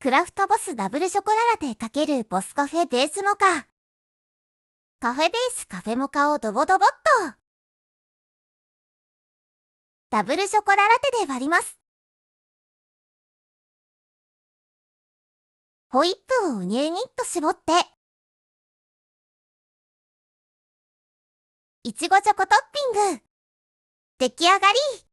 クラフトボスダブルショコララテ×ボスカフェベースモカ。カフェベースカフェモカをドボドボっと。ダブルショコララテで割ります。ホイップをうにゅうにっと絞って、いちごチョコトッピング。出来上がり